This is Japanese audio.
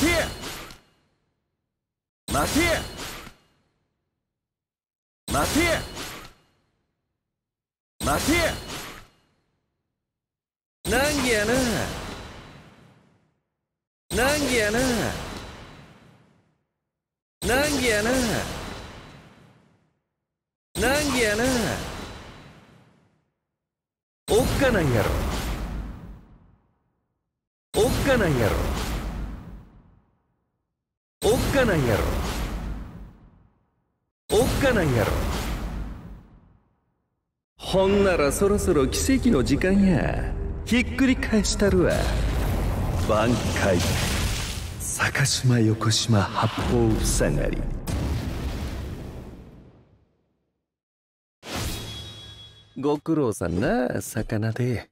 て待て待て待て何儀やな何儀やな何儀やな何儀やなおっかないやろおっかないやろかないやろおっかないやろほんならそろそろ奇跡の時間やひっくり返したるわ挽回坂島横島八方塞がりご苦労さんな魚で。